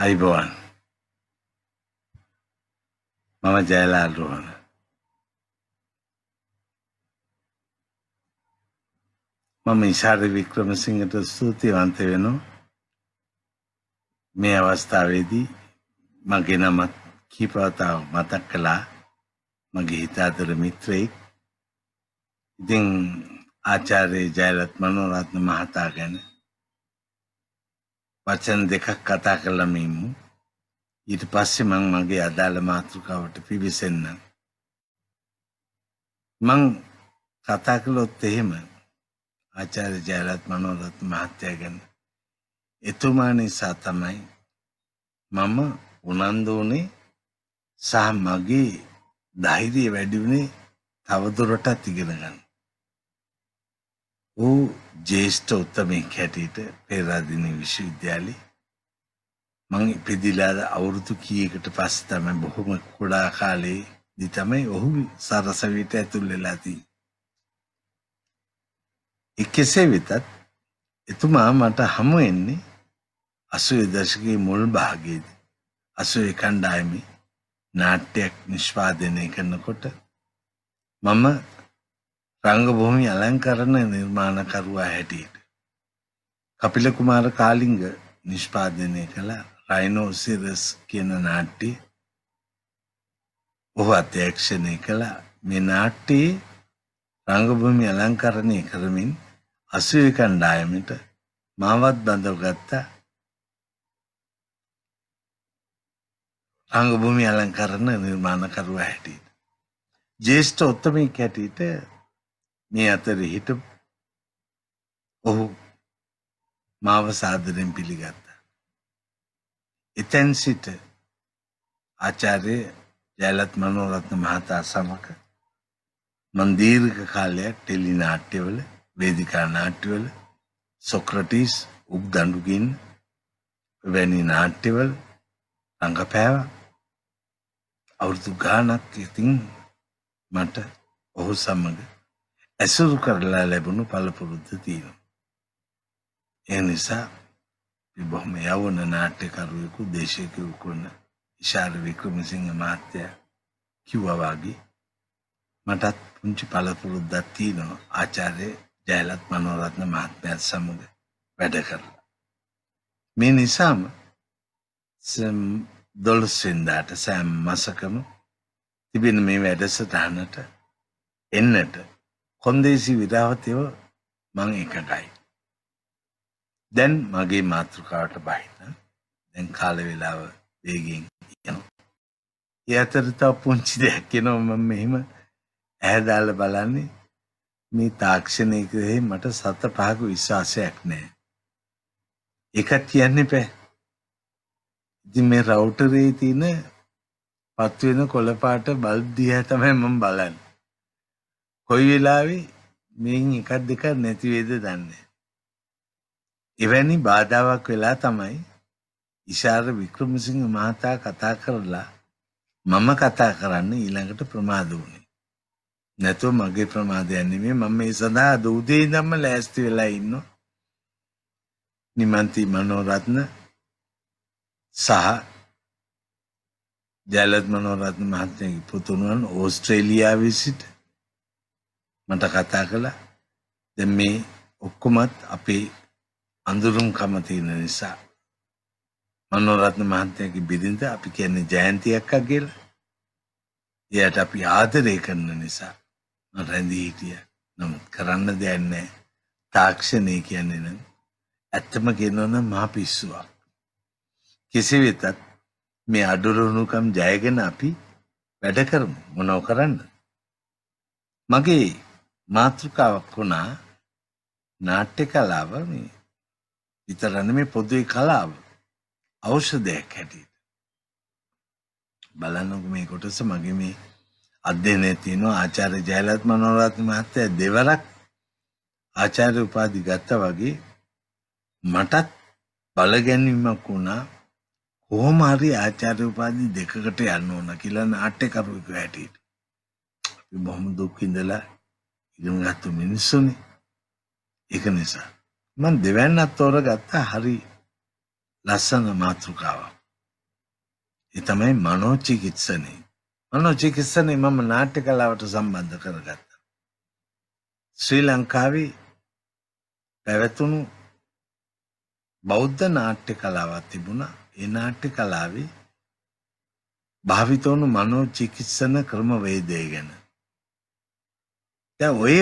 අයිබෝන් මම ජයලාල් රෝහණ මම ඉශාර වික්‍රමසිංහට ස්තුතිවන්ත වෙනවා මේ අවස්ථාවේදී මගේ නමත් කීපවතාව මතක් කළා මගේ හිතාතර මිත්‍රයෙක් ඉතින් ආචාර්ය ජයලත් මනෝරත්න මහතා ගැන වචන දෙකක් කතා කරලම ඉමු. ඊට පස්සේ මං මගේ අදාළ මාතෘකාවට පිවිසෙන්න. මං කතා කළොත් එහෙම ආචාර්ය ජයලත් මනෝරත් මහත්තයා ගැන එතුමා නිසා තමයි මම උනන්දු වුණේ සහ මගේ ධෛර්යය වැඩි වුණේ තවදුරටත් ඉගෙන ගන්න. ඌ ජේෂ්ඨ උත්තමයෙක් හැටියට පෙරාදෙණිය විශ්වවිද්‍යාලේ මං ඉපදිලා අවුරුදු කීයකට පස්සේ තමයි බොහොම කුඩා කාලේදී තමයි ඔහු සරසවියට ඇතුල් වෙලා තියෙන්නේ. කෙසේ වෙතත් එතුමා මට හමු වෙන්නේ 80 දශකයේ මුල් භාගයේදී 80 කණ්ඩායමේ නාට්‍යයක් නිෂ්පාදනය කරනකොට මම රංගභූමි අලංකරණ නිර්මාණකරුවා හැටියට. කපිල කුමාර කාලිංග නිෂ්පාදනය කළ රයිනෝසිරස් කියන නාට්‍ය ඔහු අධ්‍යක්ෂණය කළ මේ නාට්‍යයේ රංගභූමි අලංකරණය කරමින් අසුවේ කණ්ඩායමට මාවත් බඳවගත්ත රංගභූමි අලංකරණ නිර්මාණකරුවා හැටියට. ජේෂ්ඨ උත්තමයෙක් හැටියට මේ අතර හිට ඔහු මාව සාදරෙන් පිළිගත්තා. එතැන් සිට ආචාර්ය ජයලත් මනෝරත්න මහතා සමග මං දීර්ඝ කාලයක් ටෙලි නාට්‍යවල වේදිකා නාට්‍යවල සොක්‍රටිස් උප්දඬුගින් වැනි නාට්‍යවල රඟපෑවා අවුරුදු ගාණක් ඉතින් මට ඔහු සමග ඇසුරු කරලා ලැබුණු පළපුරුද්ධ තියෙනවා. ඒ නිසා බොහොම යවන නාට්‍යකරුවෙකු දේශකයෙකු වන ඉෂාර වික්‍රමසිංහ මහත්තයා කිව්වා වගේ මටත් පුංචි පළපුරුද්දක් තියෙනවා ආචාර්ය ජයලත් මනෝරත්න මහත්මයාත් සමග වැඩ කරලා. මේ නිසාම දොළොස්වෙන්දාට සෑම් මසකම තිබෙන මේ වැඩසටහනට එන්නට කොන්දේසි විරාවතයව මං එකටයි. දැන් මගේ මාතෘකාවට බහින්න දැන් කාල වෙලාව වේගෙන් යනවා. ඒ අතර තව පුංචි දෙයක් කියනවා මම මෙහෙම ඇහැදාලා බලන්නේ මේ තාක්ෂණය කෙරෙහි මට සත පහක විශ්වාසයක් නැහැ. එකක් කියන්න එපා. ඉතින් මේ රවුටරේ තියෙන පත්වෙන කොළපාට බල්බ් දිහා තමයි මම බලන්නේ. කොයි වෙලාවේ මෙන් එකක් දෙකක් නැති වේද දන්නේ. එවැනි බාධාවක් වෙලා තමයි ඉෂාර වික්‍රමසිංහ මහතා කතා කරලා මම කතා කරන්න ඊළඟට ප්‍රමාද වුණේ. නැතුව මගේ ප්‍රමාදයක් නෙමෙයි මම මේ සඳහා අද උදේ ඉඳන්ම ලෑස්ති වෙලා ඉන්නවා. නිමන්ති මනෝරත්න සහ ජයලත් මනෝරත්න මහත්මයාගේ පුතුණුවන් ඕස්ට්‍රේලියාවේ සිට මට කතා කළා. දැන් මේ ඔක්කොමත් අපේ අඳුරුම්කම තියෙන නිසා මනෝරත්න මහත්තයාගේ බිරිඳ අපි කියන්නේ ජයන්ති අක්කා කියලා. එයාට අපි ආදරය කරන නිසා මම රැඳී හිටියා. නමුත් කරන්න දෙයක් නැහැ. තාක්ෂණය කියන්නේ නම් ඇත්තම කියනවා නම් මහා පිස්සුවක්. කෙසේ වෙතත් මේ අඩුරුණුකම් ජයගෙන අපි වැඩ කරමු මොනව කරන්න. මගේ මාතෘකාවක් වුණා නාට්‍ය කලාව මේ විතරන මේ පොදුවේ කලාව ඖෂධයක් හැටියට. බලන්නක මේ කොටස මගේ මේ අධ්‍යයනය තියෙනවා ආචාර්ය ජයලත් මනෝරත්න මහත්තයා දෙවරක් ආචාර්ය උපාධි ගත්තා වගේ මටත් බලගැන්වීමක් වුණා කොහොම හරි ආචාර්ය උපාධි දෙකකට යන්න ඕන කියලා නාට්‍යකරුවෙකු හැටියට. අපි බොහොම දුක් විඳලා ඉගෙන ගත්ත මිනිස්සුනේ. ඒක නිසා මම දෙවැන්නක් තෝරගත්ත හරි ලස්සන මාතෘකාවක්. ඒ තමයි මනෝචිකිත්සනේ. මනෝචිකිත්සනේ මම නාට්‍ය කලාවට සම්බන්ධ කරගත්තා. ශ්‍රී ලංකාවේ පැවැතුණු බෞද්ධ නාට්‍ය කලාවක් තිබුණා. ඒ නාට්‍ය කලාවේ භාවිත වුණු මනෝචිකිත්සන ක්‍රමවේදය ගැන දැ ඔය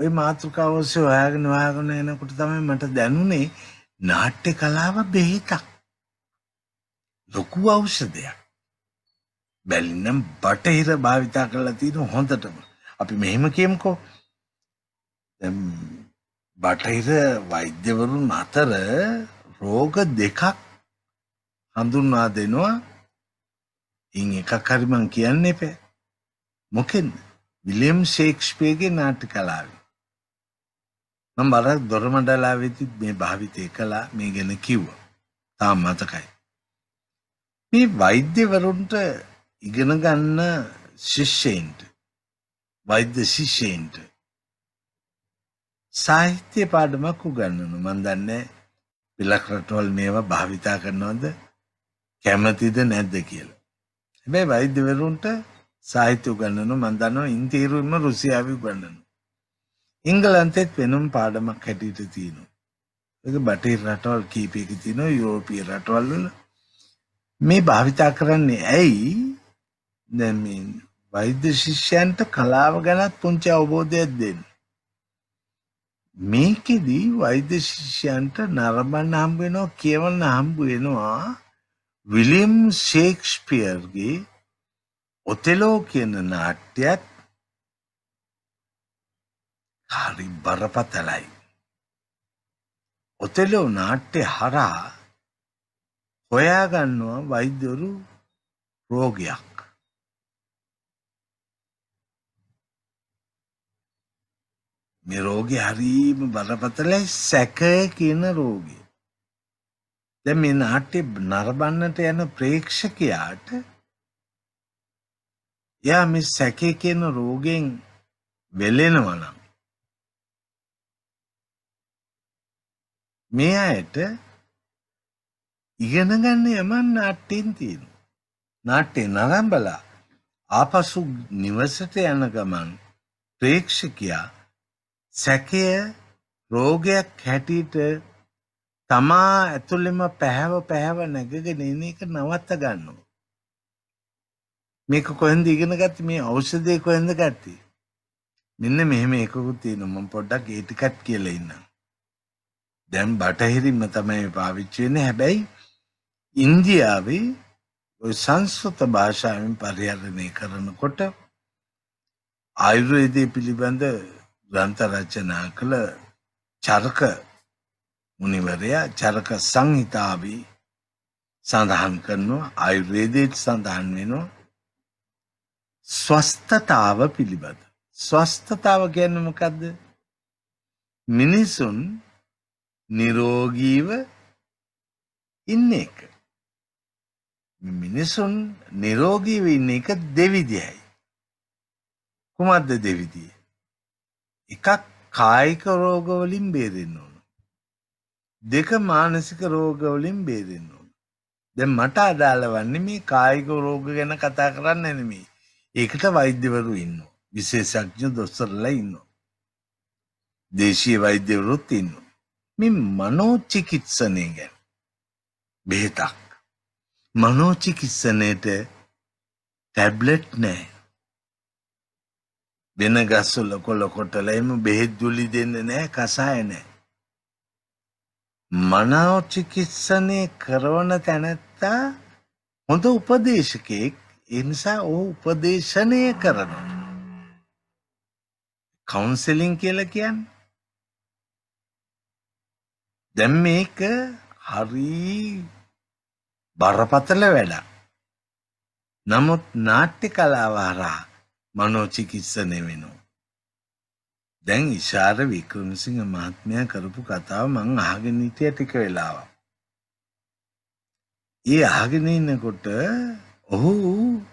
ඔය මාතෘකාව ඔස්සේ ඔයාගෙන ඔයාගෙන එනකොට තමයි මට දැනුනේ නාට්‍ය කලාව බෙහෙතක්. ලොකු ඖෂධයක්. බැලිනම් බටහිර භාවිතා කරලා තියෙන හොඳටම. අපි මෙහෙම කියමුකෝ. බටහිර වෛද්‍යවරුන් අතර රෝග දෙකක් හඳුන්වා දෙනවා. ඉන් එකක් හරි මං කියන්න එපා. මොකෙන්ද? විලියම් ශේක්ෂපියගේ නාට්‍ය කලාවේ. මම බරක් දොරමඩලාවේදී මේ භාවිතය කළා මේ ගැන කිව්වා. තාම මතකයි. මේ වෛද්‍යවරුන්ට ඉගෙන ගන්න ශිෂ්‍යයින්ට වෛද්‍ය ශිෂ්‍යයින්ට සාහිත්‍ය පාඩමක් උගන්වනු මන් දන්නේ පිළක් රටවල් මේවා භාවිතා කරනවද කැමතිද නැද්ද කියලා. හැබැයි වෛද්‍යවරුන්ට සාහිත්‍ය උගන්නනු මන් දන්නවා ඉන්තීරුවෙම රුසියාවේ උගන්නනු. එංගලන්තෙත් වෙනම පාඩමක් හැටියට තියෙනවා. ඒක බටහිර රටවල් කීපයක තියෙනවා යුරෝපීය රටවල් වල. මේ භාවිතා කරන්නේ ඇයි? දැන් මේ වෛද්‍ය ශිෂ්‍යයන්ට කලාව ගැනත් පුංචි අවබෝධයක් දෙන්න. මේකෙදි වෛද්‍ය ශිෂ්‍යයන්ට නරඹන්න හම්බ වෙනවා කියවන්න හම්බ වෙනවා විලියම් ෂේක්ස්පියර්ගේ ඔතෙලෝ කියන නාට්‍යත් හරි බරපතලයි. ඔතෙලෝ නාට්‍ය හරහා හොයාගන්නවා වෛද්‍යවරු රෝගයක්. මේ රෝගේ හරීම බරපතලයි සැක කියන රෝගේ. දැන් මේ නාට්‍ය නරඹන්නට යන ප්‍රේක්ෂකයාට එයා මේ සැකේ කියන රෝගෙන් වෙලෙනවා නම් මේ අයට ඉගෙන ගන්න යමන් නාට්‍යෙන් තියෙනවා. නාට්‍ය නරඹලා ආපසු නිවසට යන ගමන් ප්‍රේක්ෂකයා සැකය රෝගයක් හැටියට තමා ඇතුළෙම පැහැව පැහැව නැගගෙන එන එක නවත්ත ගන්නවා. මේක කොහෙන්ද ඉගෙන ගත්තේ මේ ඖෂධය කොහෙන්ද ගත්තේ මෙන්න මෙහෙම එකකුත් තියෙනවා මම පොඩ්ඩක් ඒ ටිකත් කියලා ඉන්නම් දැන් බටහිරින්ම තමයි පාවිච්චි වෙන්නේ හැබැයි ඉන්දියාවේ ඔය සංස්කෘත භාෂාවෙන් පරිහරණය කරනකොට ආයුර්වේදයේ පිළිබඳ ග්‍රන්ථ රචනා කළ චරක මුනිවරයා චරක සංහිතාවේ සඳහන් කරනවා ආයුර්වේදයේ සඳහන් වෙනවා ස්වස්ථතාව පිළිබඳ. ස්වස්ථතාව ගැන මොකක්ද මිනිසුන් නිරෝගීව ඉන්න එක. මිනිසුන් නිරෝගීව ඉන්න එක දෙවිදියයි. කුමක්ද දෙවිදිය. එකක් කායික රෝගවලින් බේරෙන්න ඕන. දෙක මානසික රෝගවලින් බේරෙන්න ඕන. දැන් මට අදාළ වන්නේ මේ කායික රෝග ගැන කතා කරන්න නෙමෙයි. ඒකට වෛද්‍යවරු ඉන්න. විශේෂඥ දොස්සරලා ඉන්න. දේශීය වෛද්‍යවරුත් ඉන්න. මේ මනෝචිකිත්සනය ගැන බෙහෙතක්. මනෝචිකිත්සනයට ටැබ්ලට් නෑ. වෙන ගස්සුල කොලොකොටල එම බෙහෙත් ජුලි දෙන්න නෑ කසාය නෑ. මනෝචිකිත්සනය කරවන තැනැත්තා හොඳ උපදේශකයෙක් ඒ නිසා ਉਹ උපදේශනය කරනවා. කවුන්සලින් කියලා කියන්නේ දැන් මේක හරි බරපතල වැඩක්. නමුත් නාට්‍ය කලාව හරහා මනෝචිකිත්සනය වෙනවා. දැන් ඉශාර වික්‍රමසිංහ මහත්මයා කරපු කතාව මං අහගෙන හිටිය ටික වෙලාවක්. ඒ අහගෙන ඉන්නකොට ඔහු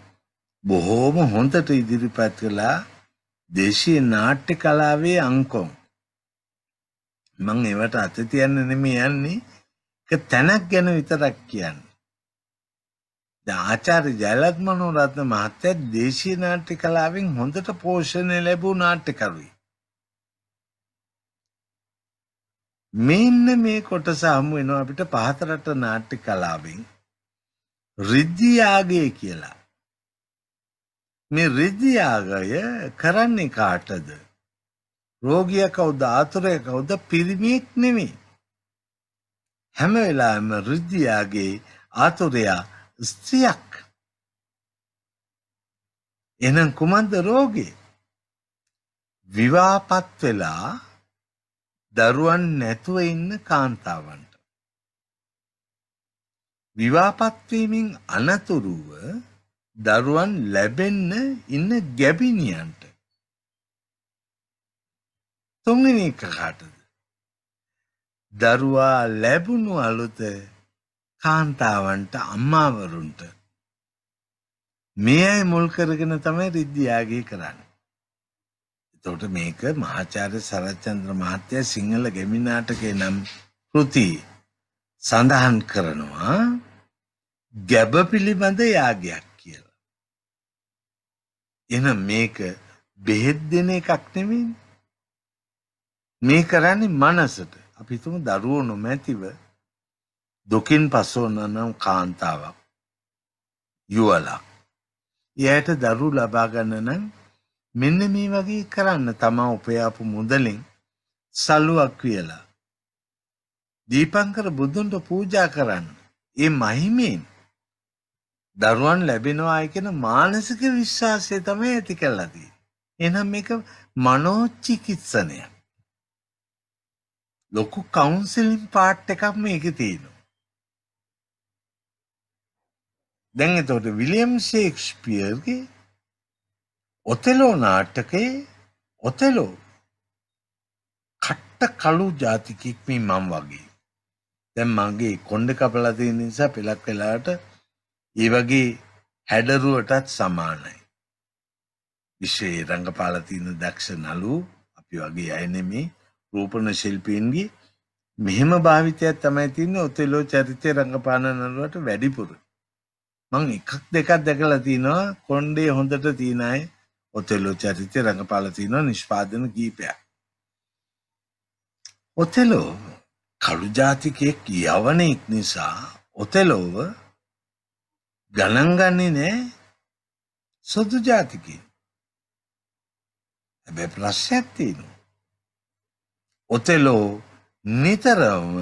බොහෝම හොඳට ඉදිරිපත් කළා දේශීය නාට්‍ය කලාවේ අංකොම්. මං ඒවට අත තියන්න නෙමෙයි යන්නේ එක තැනක් ගැන විතරක් කියන්න. දැන් ආචාර්ය ජයලත් මනෝරත්න මහත්තයා දේශීය නාට්‍ය කලාවෙන් හොඳට පෝෂණය ලැබූ නාට්‍යකරුවෙක්. මෙන්න මේ කොටස හමු වෙනවා අපිට පහතරට නාට්‍ය කලාවෙන්. රිද්දියාගය කියලා. මේ රිද්දියාගය කරන්නේ කාටද? රෝගිය කවුද ආතුරය කවුද පිරිමියෙක් නෙමෙයි. හැම වෙලාවෙම රිද්දියාගේ ආතුරයා ස්ත්‍රියක්. එහෙනම් කුමන්ද රෝගේ? විවාහපත් වෙලා දරුවන් නැතුව ඉන්න කාන්තාවන්ට විවාපත්වීමෙන් අනතුරුව දරුවන් ලැබෙන්න ඉන්න ගැබිනියන්ට තුන්වෙනි එක කාටද දරුවා ලැබුණු අලුත කාන්තාවන්ට අම්මාවරුන්ට මේ අය මුල් කරගෙන තමයි රිද්දියාගේ කරන්නේ එතකොට මේක මහාචාර්ය සරච්චන්ද්‍ර මහත්තයා සිංහල ගැමි නාටකේ නම් කෘති සඳහන් කරනවා ගැබ පිළිබඳ යාගයක් කියලා. එන මේක බෙහෙත් දෙන එකක් නෙමෙයි. මේ කරන්නේ මනසට. අපි තුමු දරුවෝ නොමැතිව දුකින් පසුවනනම් කාන්තාවක් යුවලා. එයට දරු ලබා ගන්න නම් මෙන්න මේ වගේ කරන්න තමා උපයාපු මුදලින් සල්ලුවක් කියලා. දීපංකර බුදුන්ට පූජා කරන්න. ඒ මහිමෙන් දරුවන් ලැබෙනවායි කියන මානසික විශ්වාසය තමයි ඇති කරලා තියෙන්නේ. එහෙනම් මේක මනෝචිකිත්සනය. ලොකු කවුන්සලින් පාර්ට් එකක් මේකේ තියෙනවා. දැන් එතකොට විලියම් ෂේක්ස්පියර්ගේ ඔතෙලෝ නාටකයේ ඔතෙලෝ කට්ට කළු ජාතිකෙක් මේ මම වගේ. දැන් මගේ කොණ්ඩ කපලා තියෙන නිසා පෙලක් වෙලාට ඒ වගේ හැඩරුවටත් සමානයි. විශ්වයේ රඟපාලා තියෙන දක්ෂ නළු අපි වගේ අය නෙමේ රූපණ ශිල්පීන්ගේ මෙහෙම භාවිතයක් තමයි තියෙන්නේ ඔතෙලෝ චරිතය රඟපාන නළුවට වැඩිපුර. මං එකක් දෙකක් දැකලා තිනවා කොණ්ඩේ හොඳට තියන අය ඔතෙලෝ චරිතය රඟපාලා තිනවා නිෂ්පාදන කීපයක්. ඔතෙලෝ කළු ජාතිකයෙක් යවණෙක් නිසා ඔතෙලෝව ගණන් ගන්නේ නෑ සොදු ජාතිකයන්. හැබැයි ප්‍රශ්නයක් තියෙනවා. ඔතෙලෝ නිතරම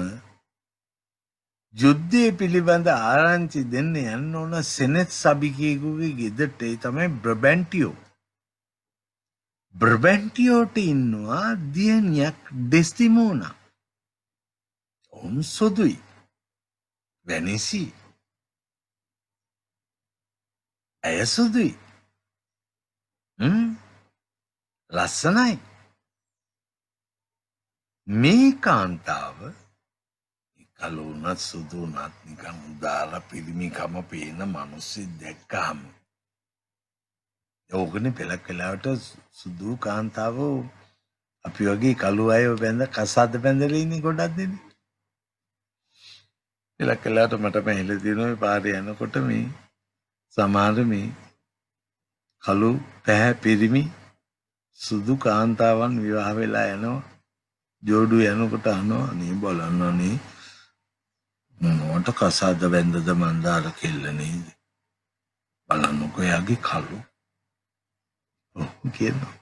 යුද්ධය පිළිබඳ ආරංචි දෙන්න යන්න ඕන සෙනෙත් සභිකයකුගේ ගෙදට ඒ තමයි බ්‍රබැන්ටියෝ. බ්‍රබැන්ටියෝට ඉන්නවා දියණියක් ඩෙස්තිමෝන. ඔවුන් සොදුයි. වැනිසිී ඇයසුදුයි ලස්සනයි මේ කාන්තාව කලුනත් සුදුනත් නිකන් උදාර පිරිමිකම පේන මනුස්සෙ දැක්කහම ඕකන පෙළක් වෙලාවට සුදු කාන්තාව අපි වගේ කළු අය බැඳ කසාද පැඳලඉන්න ගොඩක් දෙන පෙළක් කලාට මට පැහිල තියෙනව පාරය යනකොට මේ සමහර මේ කළු පැහැ පිරිමි සුදු කාන්තාවන් විවාහ වෙලා යනවා ජෝඩු යනකොට අහනවා අනේ බලන්න අනේ මොනවට කසාද වැන්දද මන්දාර කෙල්ල නේද බලන්නකෝ එයාගේ කළු ඔහු කියනවා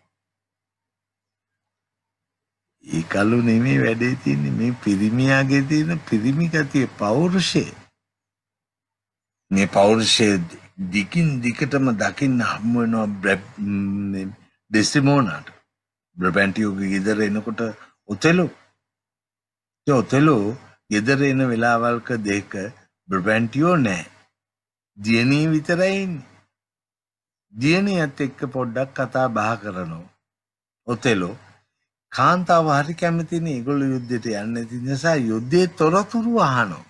ඒ කළු නෙමේ වැඩේ තියන්නේ මේ පිරිමියාගේ තියෙන පිරිමි ගතිය පෞරුෂය මේ පෞරුෂයේදී දිකින් දිකටම දකින්න හම්බ වෙනවා ඩෙස්ටිමෝනාට බ්‍රබැන්ටියෝගේ ගෙදර එනකොට ඔතෙලෝ ඔතෙලෝ ගෙදර එන වෙලාවල්ක දෙක බ්‍රබැන්ටියෝ නෑ දියණී විතරයින්නේ දියණියත් එක්ක පොඩ්ඩක් කතා බහ කරනවා ඔතෙලෝ කාන්තාව හරි කැමතිනේ ඒගොල්ලෝ යුද්ධයට යන්නේ නැති නිසා යුද්ධයේ තොරතුරු අහනවා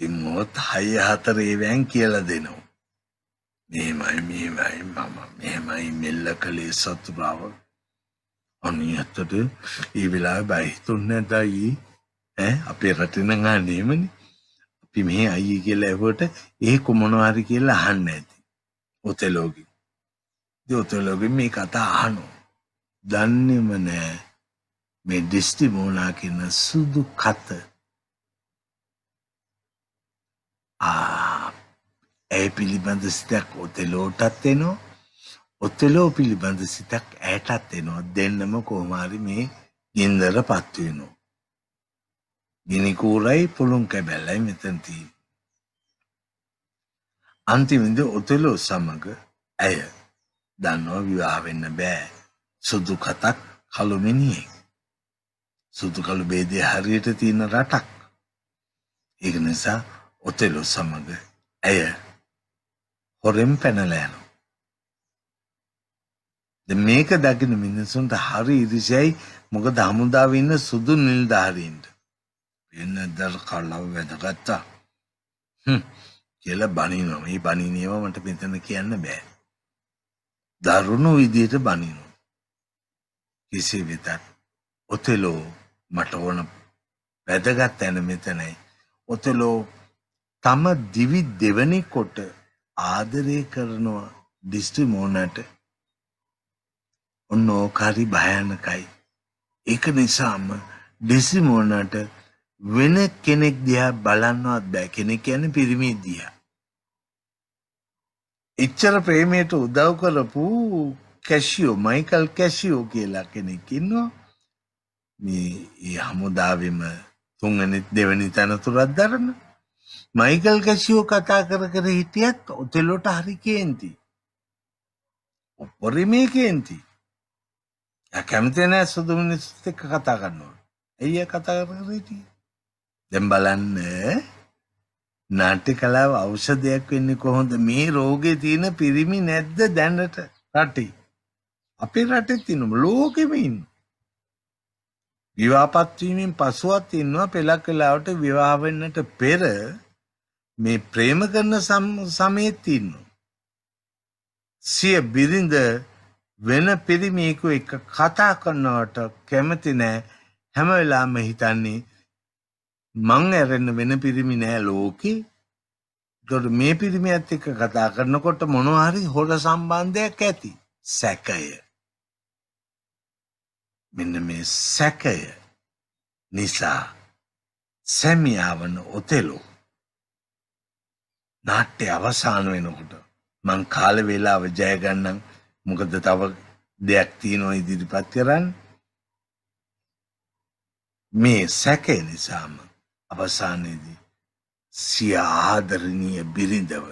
තිංහොත් හය හතරේවෑන් කියල දෙනවා. මෙහෙමයි මෙහෙමයි මම මෙහෙමයි මෙල්ල කළේ සතුරාව අනිහත්තට ඒ වෙලා බැහිතුන්න ඇතයි අපේ රටනඟා නේමනි අපි මේ අයි කියලා ඇවට ඒ කොමොනවාරි කියලා අහන්න ඇති ඔතෙලෝගි ඔතෙලෝග මේ කතා අහනු දන්නෙම නෑ මේ ඩිස්ටි මෝනා කියන්න සුදු කත ඇය පිළිබඳ සිතක් ඔතෙලෝටත් එනවා ඔත්තෙලෝ පිළිබඳ සිතක් ඇයටත් එනවා දෙන්නම කෝමාරි මේ ගින්දර පත්වෙනවා. ගිනිකූරයි පුළුන් කැබැල්ලයි මෙතැන්තිී. අන්තිමින්ද ඔතෙලෝ සමඟ ඇය දන්නවා විවාහවෙන්න බෑ සුදු කතක් කළුමිනියෙක්. සුදු කළු බේදය හරියට තියෙන රටක්. ඒ නිසා ඔතෙලු සමග ඇය හොරෙන් පැනලා යනවා. මේක දකින මිනිසුන්ට හරි ඉරිසියයි මොකද හමුදාව ඉන්න සුදු නිලධාරීන්ට. වෙනදල් කල්ලව වැදගත්තා. කියලා බනිනවා. මේ බනිනේව මට මෙතන කියන්න බෑ. දරුණු විදියට බනිනවා. කෙසේ වෙතත් ඔතෙලෝ මට ඕන වැදගත් තැන මෙතනයි. ඔතෙලෝ තම දිවි දෙවනි කොට ආදරය කරනවා දිස්ත්‍රි මෝනට ඔන්න ඕකාරි භයානකයි ඒක නිසාම ඩිස්ත්‍රි මෝනට වෙන කෙනෙක් දිහා බලන්නවත් බෑ කෙනෙක් කියන්නේ පිරිමි දිහා එච්චර ප්‍රේමයට උදව් කරපු කැෂියෝ මයිකල් කැෂියෝ කියලා කෙනෙක් ඉන්නවා මේ හමුදාවෙම තුන්වෙනි දෙවෙනි තනතුරක් දරන මයිකල් කැසියෝ කතා කර කර හිටියත් ඔතෙලොට හරි කේන්ති. උපරි මේ කේන්ති. කැමතිනෑ සුදු මිනිස්සුත් එක්ක කතා කරන්නවා. එය කතා කර කර හිටිය. දැන් බලන්න නාට්‍ය කලාව ඖෂධයක් වෙන්නේ කොහොමද මේ රෝගේ තියෙන පිරිමි නැද්ද දැනට රටේ අපේ රටේ තියෙන ලෝකෙම ඉන්න විවාහපත් වීමෙන් පසුවත් ඉන්නවා පෙලක් වෙලාවට විවාහ වෙන්නට පෙර මේ ප්‍රේම කරන සමයේත් ඉන්නවා. සිය බිරිඳ වෙන පිරිමියෙකු එක්ක කතා කරනවට කැමති නෑ හැම වෙලාවෙම හිතන්නේ මං ඇරෙන්න වෙන පිරිමි නෑ ලෝකේ. ඒකට මේ පිරිමියත් එක්ක කතා කරනකොට මොනවා හරි හොර සම්බන්ධයක් ඇති. සැකය. මෙන්න මේ සැකය නිසා සැමියාවන ඔතෙලෝ නාට්‍ය අවසාන වෙනකොට මං කාල වේලාව ජය ගන්නම් මොකද තව දෙයක් තියෙනවා ඉදිරිපත් කරන්න මේ සැකය නිසාම අවසානයේදී සිය ආදරණීය බිරිඳව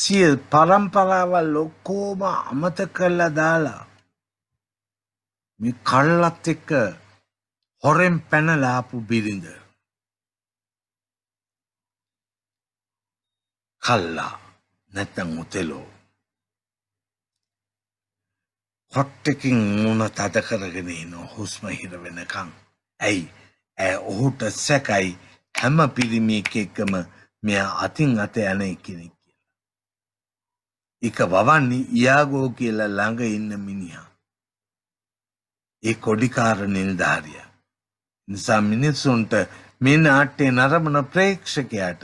සිය පරම්පරාවල් ඔක්කොම අමතක කරලා දාලා මේ කල්ලත් එක්ක හොරෙන් පැනලා ආපු බිරිඳ කල්ලා නැත්තං උතෙලෝ කොට්ටකින් මුණ තද කරගෙන ඉනෝ හුස්ම හිර වෙනකං ඇයි ඇ ඔහුට සැකයි හැම පිරිමියෙක් එක්කම මෙයා අතින් අත යන එකෙනෙක් කියලා. එක වවන්නේ ඉයාගෝ කියලා ළඟ ඉන්න මිනිහා. ඒ කොඩිකාර නිල්ධාරිය. නිසා මිනිස්සුන්ට මේ නාට්‍යය නරමන ප්‍රේක්ෂකයාට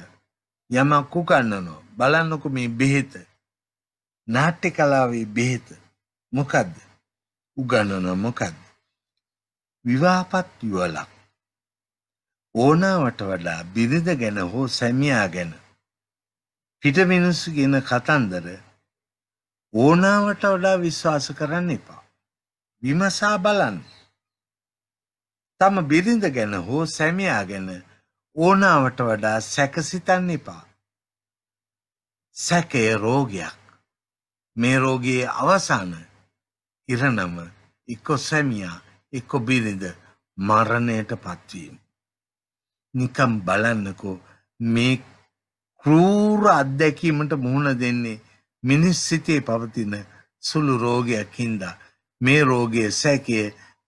යමක් උකන්නනවා බලන්නකො මේ බෙහෙත නාට්‍ය කලාවේ බෙහෙත මොකද්ද උගන්නන මොකද්ද විවාහපත් යුවලක් ඕනාවට වඩා බිරිඳ ගැන හෝ සැමියා ගැන පිට මිනිස්සු ගැන කතන්දර ඕනාවට වඩා විශ්වාස කරන්න එපා විමසා බලන්න තම බිරිඳ ගැන හෝ සැමියා ගැන ඕනාවට වඩා සැකසිතන්න එපා. සැකය රෝගයක් මේ රෝගයේ අවසාන ඉරණම එක්කො සැමියා එක්කො බිරිඳ මරණයට පත්වීම. නිකම් බලන්නකෝ මේ කරූර අත්දැකීමට මුහුණ දෙන්නේ මිනිස් සිතේ පවතින සුළු රෝගයක් හින්දා මේ රෝගය සැකය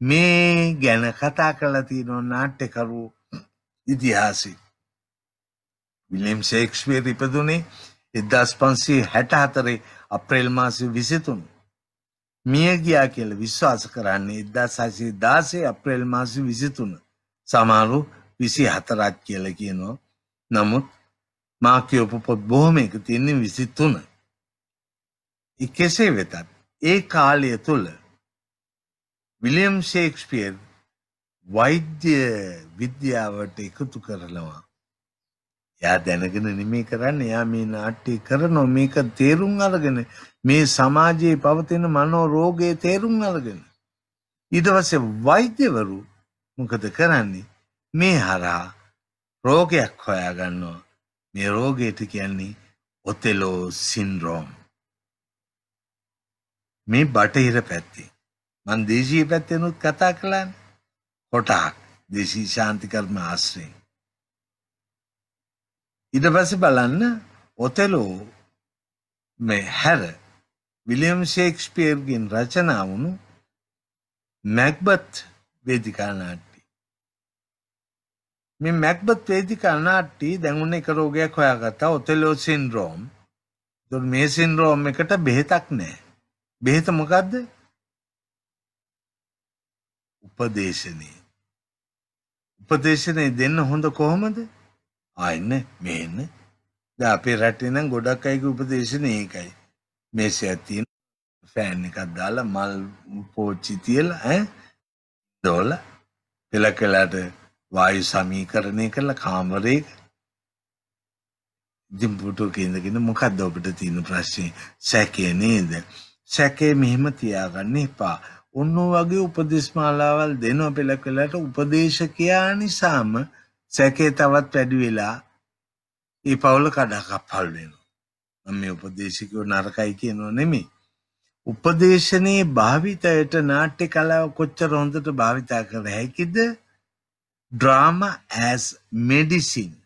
මේ ගැන කතා කළ තියෙනවා නාට්‍යකරු ඉතිහාසි. විලියම් සේක්ෂ්වීර් ඉපදුනේ එදස් පන්සේ හැට හතරේ අප්‍රේල් මාස විසිතුන්. මිය ගියා කියල විශ්වාස කරන්නේ එදා සසේ දාසේ අප්‍රේල් මාස විසිතුන සමාරු විසි හතරත් කියල කියනවා නමුත් මාකයෝපු පොත් බොහොම එක තියන්නේ විසිත්තුන. කෙසේ වෙතත් ඒ කාලය තුළ විලියම් ශේක්ෂ්පියර් වෛද්‍ය විද්‍යාවට එකතු කරනවා. එයා දැනගෙන නෙමේ කරන්නේ. එයා මේ නාට්‍ය කරනවා. මේක තේරුම් අරගෙන මේ සමාජයේ පවතින මනෝ රෝගේ තේරුම් අරගෙන. ඊට පස්සේ වෛද්‍යවරු මොකද කරන්නේ? මේ හරහා රෝගයක් හොයාගන්නවා. මේ රෝගයට කියන්නේ ඔතෙලෝ සින්ඩ්‍රෝම්. මේ බටහිර පැත්තේ. මන් දේශීය පැත්තෙනුත් කතා කළානේ. කොටක් දේශී ශාන්ති කර්ම ආශ්‍රයෙන්. ඊට පස්සේ බලන්න ඔතෙලෝ මේ හැර විලියම් ෂේක්ස්පියර්ගෙන් රචනා වුණු මැක්බත් වේදිකා නාට්‍ය. මේ මැක්බත් වේදිකා නාට්‍ය දැන් එක රෝගයක් හොයාගත්තා ඔතෙලෝ සින්ඩ්‍රෝම්. ඒතකොට මේ සින්ඩ්‍රෝම් එකට බෙහෙතක් නැහැ. බෙහෙත මොකද්ද? උපදේශනය. උපදේශනය දෙන්න හොඳ කොහොමද? ආන්න මෙහෙන්න. දැන් අපේ රටේ නම් ගොඩක් අයගේ උපදේශනය ඒකයි. මේසයක් තියෙන ෆෑන් එකක් දාලා මල් පෝච්චි තියලා ඈ දෝලා පෙලකලට වායු සමීකරණය කරලා කාමරේක ඉතින් පුටුවක ඉඳගෙන මොකද්ද අපිට තියෙන ප්‍රශ්නේ සැකේ නේද? සැකේ මෙහෙම තියාගන්න එපා. ඔන්න වගේ උපදේශමාලාවල් දෙනවා පෙළකලට උපදේශකයා නිසාම සැකේ තවත් වැඩි වෙලා ඒ පවුල කඩාකප්පල් වෙනවා. මම මේ උපදේශකව නරකයි කියනෝ නෙමෙයි. උපදේශනයේ භාවිතයට නාට්‍ය කලාව කොච්චර හොඳට භාවිතා කර හැකිද? drama as medicine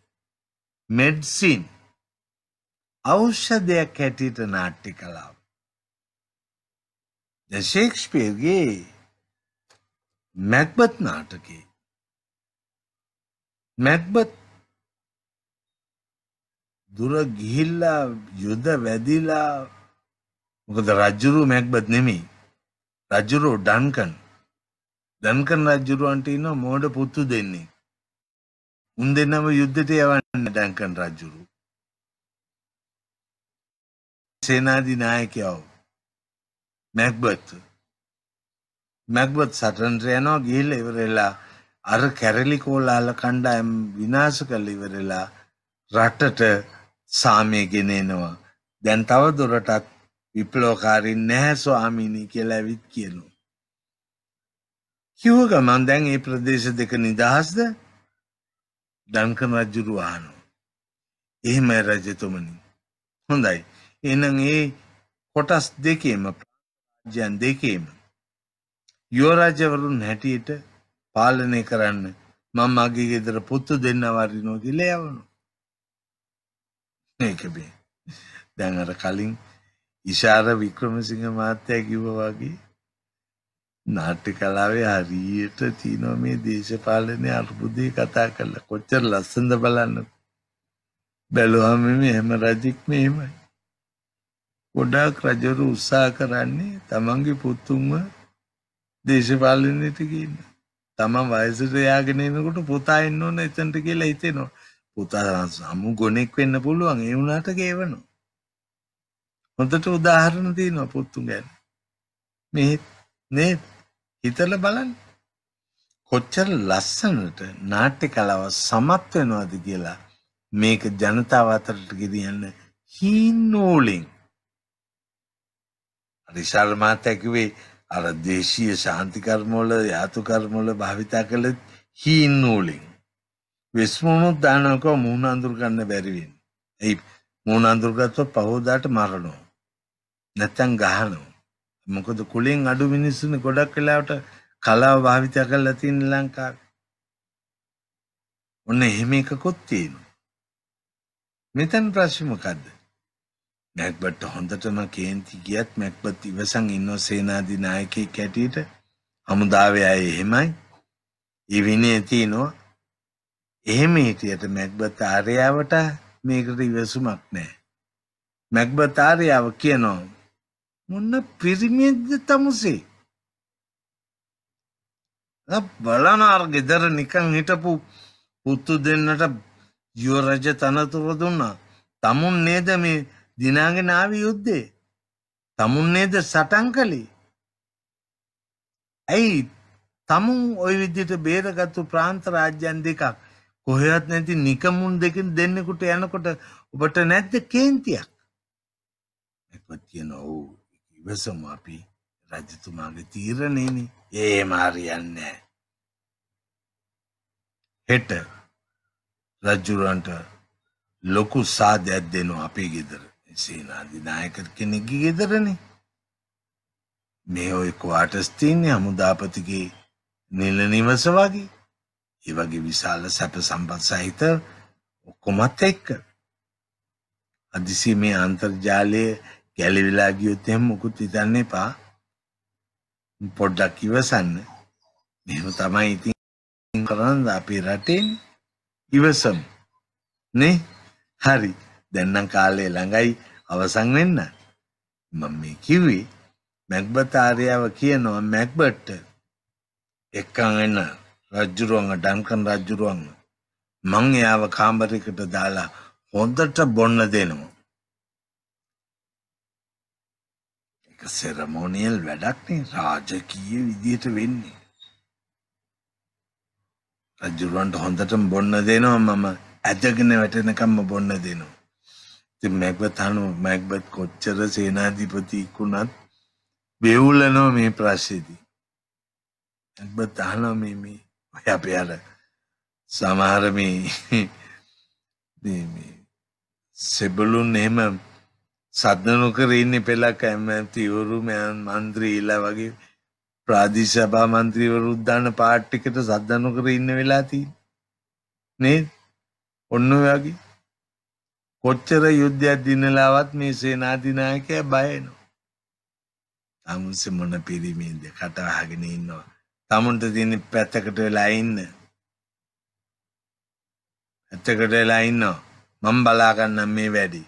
medicine ඖෂධයක් හැටියට නාට්‍ය කලාව දැන් ෂේක්ස්පියර්ගේ මැක්බත් නාටකේ මැක්බත් දුර ගිහිල්ලා යුද වැදිලා මොකද රජ්ජුරු මැක්බත් නෙමෙයි රජ්ජුරු ඩන්කන් දන්කන් රජ්ජුරුවන්ට ඉන්න මෝඩ පුත්තු දෙන්නේ. උන් දෙන්නම යුද්ධට යවන්න ඩන්කන් රජ්ජුරු. සේනාධිනායකයෝ මැක්බත් මැක්බත් සටන්ට යනවා ගිහිල්ලා ඉවරලා අර කැරලි කෝලාල කණ්ඩායම් විනාශ කරලා ඉවරලා රටට සාමය ගෙන එනවා. දැන් තව දුරටත් විප්ලවකාරීන් නැහැ ස්වාමීනි කියලා ඇවිත් කියනවා. කිව්ව ගමන් දැන් ඒ ප්‍රදේශ දෙක නිදහස්ද? ඩංකන් රජුරු අහනවා. එහෙමයි රජතුමනි. හොඳයි. එහෙනම් ඒ කොටස් දෙකේම රාජ්‍යයන් දෙකේම යෝරාජ්‍යවරුන් හැටියට පාලනය කරන්න මම මගේ ගෙදර පුත්තු දෙන්න වරිනෝ කියලා යවනු. ඒක මේ දැන් අර කලින් ඉෂාර වික්‍රමසිංහ මහත්තයා කිව්වා වගේ නාට්‍ය කලාවේ හරියට තියෙනවා මේ දේශපාලනයේ අර්බුදේ කතා කරලා කොච්චර ලස්සනද බලන්න. බැලුවම මේ හැම රජෙක්ම එහෙමයි. ගොඩාක් රජවරු උත්සාහ කරන්නේ තමන්ගේ පුතුන්ම දේශපාලනයට ගන්න තමන් වයසට යාගෙන එනකොට පුතා එන්න ඕන එතනට කියලා හිතෙනවා පුතා සමු ගොනෙක් වෙන්න පුළුවන් ඒ වුණාට ගේවනවා හොඳට උදාහරණ තියෙනවා පුතුන් ගැන මෙහෙත් නේත් හිතල බලන්න කොච්චර ලස්සනට නාට්‍ය කලාව සමත් වෙනවාද කියලා මේක ජනතාව අතරට ගෙනියන්න හීනෝලින් රිසල් මාතය කිව්වේ අර දේශීය ශාන්ති කර්මවල යාතු කර්මවල භාවිතා කළෙත් හීන් නූලින් විශ්මුණුත් දානකෝ මූණ අඳුර ගන්න බැරි වෙන. ඒ මූණ අඳුර ගත්තොත් පහෝදාට මරනවා. නැත්තම් ගහනවා. මොකද කුලෙන් අඩු මිනිස්සුනේ ගොඩක් වෙලාවට කලාව භාවිතා කරලා තියෙන ලංකාවේ. ඔන්න එහෙම එකකුත් තියෙනවා. මෙතන ප්‍රශ්නේ මොකද්ද? මැක්බත් හොඳටම කේන්ති ගියත් මැක්බත් ඉවසන් ඉන්න සේනාධි නායකයෙක් හැටියට හමුදාවේ අය එහෙමයි. ඒ විනය තියෙනවා. එහෙම හිටියට මැක්බත් ආර්යාවට මේකට ඉවසුමක් නැහැ. මැක්බත් ආර්යාව කියනවා මොන්න පිරිමියෙක්ද තමුසේ? බලන අර ගෙදර නිකන් හිටපු පුතු දෙන්නට යුවරජ තනතුර දුන්නා. තමුන් නේද මේ දිනාගෙන ආවි යුද්ධේ තමුන් නේද සටන් කළේ ඇයි තමුන් ওই විදිහට බේරගත්තු ප්‍රාන්ත රාජ්‍යයන් දෙකක් කොහෙවත් නැති නිකමුන් දෙකින් දෙන්නෙකුට යනකොට ඔබට නැද්ද කේන්තියක් එකක් කියනවා ඔව් ඉවසමු අපි රජතුමාගේ තීරණේනේ ඒ මාරියන්නේ හෙට රජුරන්ට ලොකු සාදයක් දෙනවා අපේ ගෙදර සේනාධිනායක කෙනෙක්ගේ ගෙදරනේ මේ ඔය කවාටස්තිීන්නේ හමුදාපතිගේ නිල නිවස වගේ ඒ වගේ විශාල සැප සම්පත් සහිත ඔක්කොමත් එක්ක අදිසි මේ අන්තර්ජාලය ගැලිවිලා ගියොත් එහෙම මුකුත් හිතන්න එපා පොඩ්ඩක් ඉවසන්න මෙහෙම තමයි ඉතින් කරන්න අපේ රටේ ඉවසමු නේ හරි දැන්නම් කාලය ළඟයි අවසන් වෙන්න. මම මේ කිව්වේ මැක්බත් ආර්යාව කියනවා මැක්බට්ට එක්කන් එන රජ්ජුරුවන්ව ඩන්කන් රජ්ජුරුවන්ව මං එයාව කාමරයකට දාලා හොඳට බොන්න දෙනවා. එක සෙරමෝනියල් වැඩක්නේ රාජකීය විදිහට වෙන්නේ. රජුරන්ට හොඳටම බොන්න දෙනවා මම ඇදගෙන වැටෙනකම්ම බොන්න දෙනවා. ඉතින් මැග්බත් අහනවා මැග්බත් කොච්චර සේනාධිපති ඉක්ුණත් වෙවුලනවා මේ ප්‍රශ්නේදී මැග්බත් අහනවා මේ මේ ඔය අපේ අර සමහර මේ මේ මේ සෙබළුන් එහෙම සද්දනු කර ඉන්නේ පෙළක් ඇමතිවරු මන්ත්‍රීලා වගේ ප්‍රාදේශ සභා මන්ත්‍රීවරුත් දාන පාට් එකට සද්දනු කර ඉන්න වෙලා තියෙන්නේ නේද ඔන්න ඔය වගේ කොච්චර යුද්ධයක් දිනලාවත් මේ සේනාධිනායකයා බය වෙනවා. තමුන්සේ මොන පිරිමින්ද කට අහගෙන ඉන්නවා. තමුන්ට තියෙන පැත්තකට වෙලා ඉන්න. පැත්තකට වෙලා ඉන්නවා. මම බලා ගන්නම් මේ වැඩි.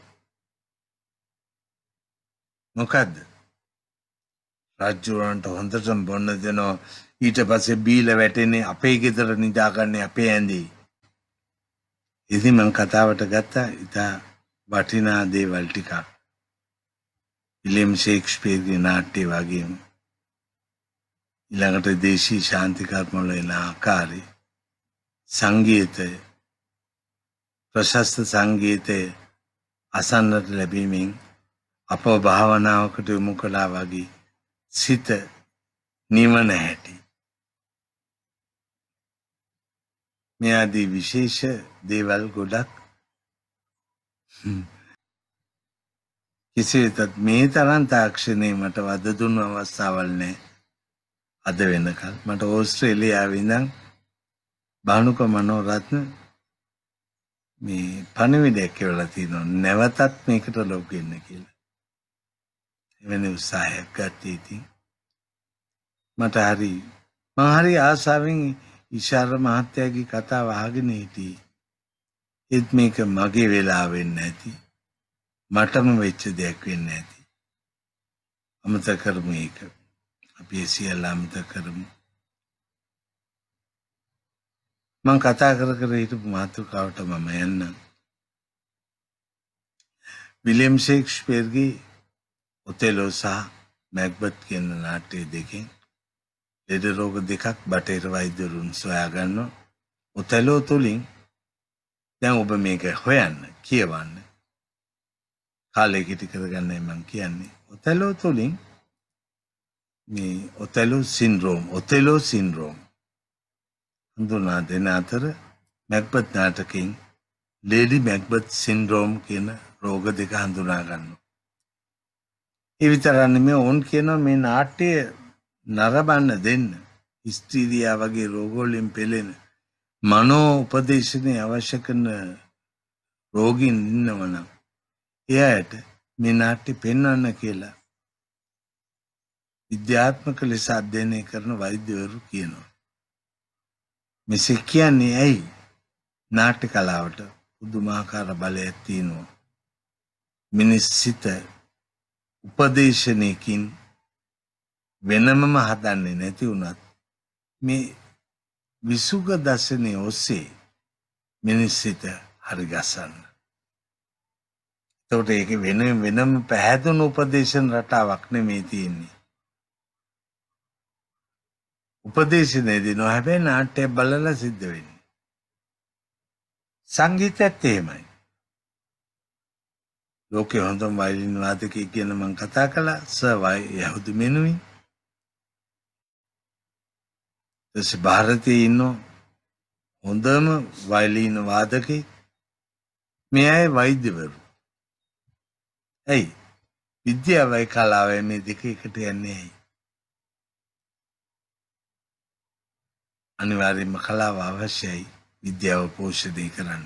මොකද්ද? රජුරන්ට හොඳටම බොන්න දෙනවා. ඊට පස්සේ බීල වැටෙන්නේ අපේ ගෙදර නිදාගන්නේ අපේ ඇඳේ. ඉතින් මම කතාවට ගත්තා ඉතා වටිනා දේවල් ටිකක්. විලියම් ෂේක්ස්පියර්ගේ නාට්‍ය වගේම ඊළඟට දේශී ශාන්තිකර්මවල එන ආකාරي සංගීතය ප්‍රශස්ත සංගීතය අසන්නට ලැබීමෙන් අපව භාවනාවකට යොමු කළා වගේ සිත නිවන හැටි මේ ආදී විශේෂ දේවල් ගොඩක් කෙසේ වෙතත් මේ තරම් තාක්ෂණය මට වද දුන්න අවස්ථාවල් නෑ අද වෙනකල් මට ඕස්ට්‍රේලියාවේ ඉඳන් බානුක මනෝරත්න මේ පණිවිඩයක් කියලා තියෙනවා නැවතත් මේකට ලොග් වෙන්න කියලා. එවැනි උත්සාහයක් ගත්තේ ඉතින් මට හරි මම හරි ආසාවෙන් ඉශාර මහත්තයාගේ කතාව අහගෙන හිටියේ. ඒත් මේක මගේ වෙලා වෙන්න ඇති. මටම වෙච්ච දෙයක් වෙන්න ඇති. අමතක කරමු ඒක. අපි ඒ සියල්ල අමතක කරමු. මං කතා කර කර හිටපු මාතෘකාවට මම යන්නම්. විලියම් ෂේක්ස්පියර්ගේ ඔතෙලෝ සහ මැක්බත් කියන නාට්‍ය දෙකෙන් ලෙඩ රෝග දෙකක් බටහිර වෛද්‍යවරුන් සොයාගන්න ඔතැලෝ තුලින් දැන් ඔබ මේක හොයන්න කියවන්න කාලයකිටි කරගන්නයි මං කියන්නේ ඔතැලෝ තුලින් මේ ඔතැලෝ සින්රෝම් ඔතෙලෝ සින්රෝම් හඳුනා දෙන අතර මැක්බත් නාටකින් ලේඩි මැක්බත් සින්රෝම් කියන රෝග දෙක හඳුනා ගන්නවා. ඒ විතරක් නෙමෙයි ඕන් කියනවා මේ නාට්‍ය නරබන්න දෙන්න ස්ත්‍රීරියා වගේ රෝගෝලින් පෙළෙන මනෝ උපදේශනය අවශ්‍ය කරන රෝගීන් ඉන්නවනම් එයායට මේ නාට්‍ය පෙන්වන්න කියලා විද්‍යාත්මක ලෙස අධ්‍යයනය කරන වෛද්‍යවරු කියනවා. මෙසේ කියන්නේ ඇයි නාට්‍ය කලාවට පුදුමාකාර බලයක් තියෙනවා. මිනිස් සිත උපදේශනයකින් වෙනමම හදන්නේ නැති වුණත් මේ විසුග දර්ශනය ඔස්සේ මිනිස්සිත හරි ගසන්න. එතකොට ඒක වෙන වෙනම පැහැදුණු උපදේශන රටාවක් නෙමේ තියෙන්නේ. උපදේශනයේදී නොහැබැයි නාට්‍ය බලලා සිද්ධ වෙන්නේ. සංගීතයත් එහෙමයි. ලෝකයේ හොඳම වයලින් වාදකයෙක් ගැන මම කතා කළා සර් වයි යහුදු මෙනුයි. ඊටසේ ಭಾರತයේ ඉන්න හොඳම වයලීන වාදකෙක් මේ අය වෛද්‍යවරු. ඇයි? විද්‍යාවයි කලාවයි මේ දෙක එකට යන්නේ ඇයි? අනිවාර්යයෙන්ම කලාව අවශ්‍යයි විද්‍යාව පෝෂණය කරන්න.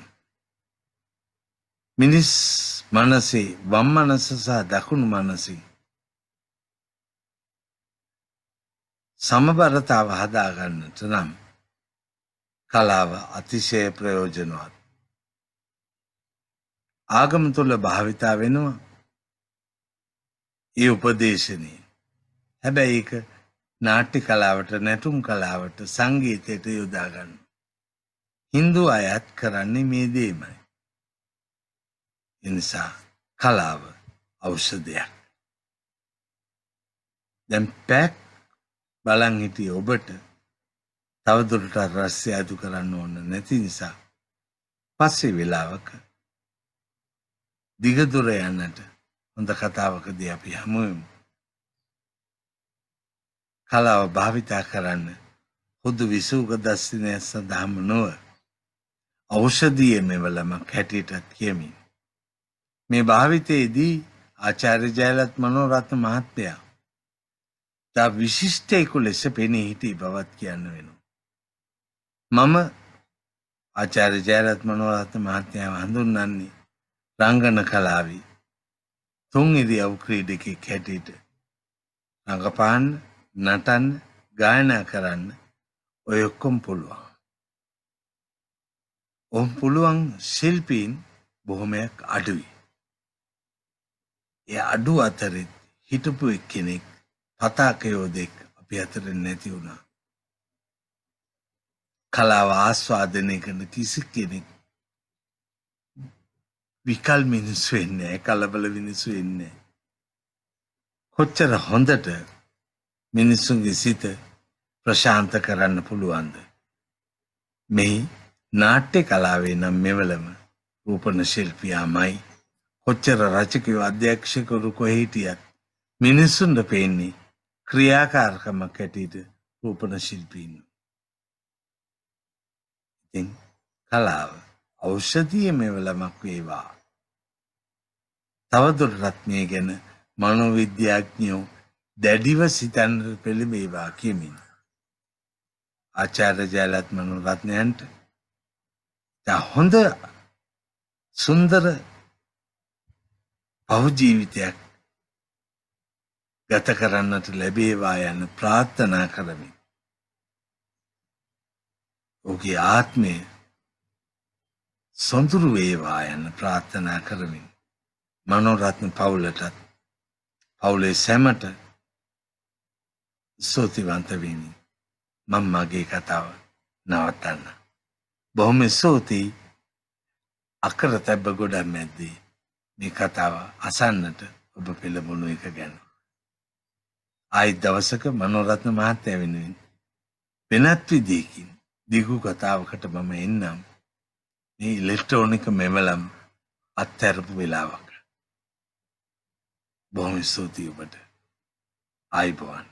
මිනිස් මනසේ වම් මනස සහ දකුණු මනසේ සමබරතාව හදාගන්නට නම් කලාව අතිශය ප්‍රයෝජනවත්. ආගම තුළ භාවිතා වෙනවා ඒ උපදේශනය. හැබැයි ඒක නාට්‍ය කලාවට නැටුම් කලාවට සංගීතයට යොදාගන්න. හින්දු අයත් කරන්නේ මේ දේමයි. එනිසා කලාව අවෂධයක්. දැම් පැක් බලන් හිටිය ඔබට තවදුරටත් රස්සය අඩු කරන්න ඕන නැති නිසා පස්සේ වෙලාවක දිගදුර යන්නට හොඳ කතාවකදී අපි හමුවෙමු. කලාව භාවිතා කරන්න හුදු විසූක දස්සිනය සඳහම නොව ඖෂධීය මෙවලමක් හැටියටත් කියමින්. මේ භාවිතයේදී ආචාර්ය ජයලත් මනෝරත්න මහත්තයා තා විශිෂ්ටයකු ලෙස පෙනී හිටි බවත් කියන්න වෙනවා. මම ආචාර්ය ජයරත් මනෝරත් මහත්මයාව හඳුන්වන්නේ රංගන කලාවේ තුන්විධ අවක්‍රීඩකෙක් හැටියට රඟපාන්න, නටන්න, ගායනා කරන්න ඔය ඔක්කොම පුළුවන්. ඔහොම පුළුවන් ශිල්පීන් බොහොමයක් අඩුයි. ඒ අඩු අතරෙත් හිටපු එක්කෙනෙක් පතාකයෝදෙක් අපි අතරෙන් නැති වුණා. කලාව ආස්වාදනය කරන කිසි කෙනෙක් විකල් මිනිස්සු වෙන්නේ කලබල මිනිස්සු වෙන්නේ. කොච්චර හොඳට මිනිස්සුන්ගේ සිත ප්‍රශාන්ත කරන්න පුළුවන්ද. මෙහි නාට්‍ය කලාවේ නම් මෙවලම රූපණ ශිල්පියාමයි කොච්චර රචකයෝ අධ්‍යක්ෂකරු කොහහිටියත් මිනිස්සුන්ට පේන්නේ ක්‍රියාකාරකමක් හැටියට රූපන ශිල්පීම. ඉතින් කලාව ඖෂධීය මෙවලමක් වේවා. තවදුරටත් මේ ගැන මනෝවිද්‍යාඥයෝ දැඩිව සිතන්න පෙළඹේවා කියමින්. ආචාර්ය ජයලත් මනෝරත්නයන්ට හොඳ සුන්දර පව් ජීවිතයක් ගත කරන්නට ලැබේවා යන ප්‍රාර්ථනා කරමින් ඔහුගේ ආත්මය සොඳුරු වේවා යන ප්‍රාර්ථනා කරමින් මනෝරත්න පවුලටත් පවුලේ සැමට ස්තුතිවන්ත වෙමි මම මගේ කතාව නවත්තන්න බොහොම ස්තුතියි අකරතැබ්බ ගොඩක් මැද්දේ මේ කතාව අසන්නට ඔබ පෙළඹුණු එක ගැන ආයි දවසක මනෝරත්න මහත්තයා වෙනුවෙන් වෙනත් විදිහකින් දිගු කතාවකට මම එන්නම් මේ ඉලෙක්ට්‍රෝනික මෙමලම් අත්හැරපු වෙලාවක බොහොම ස්තුතියි ඔබට ආයිබෝන්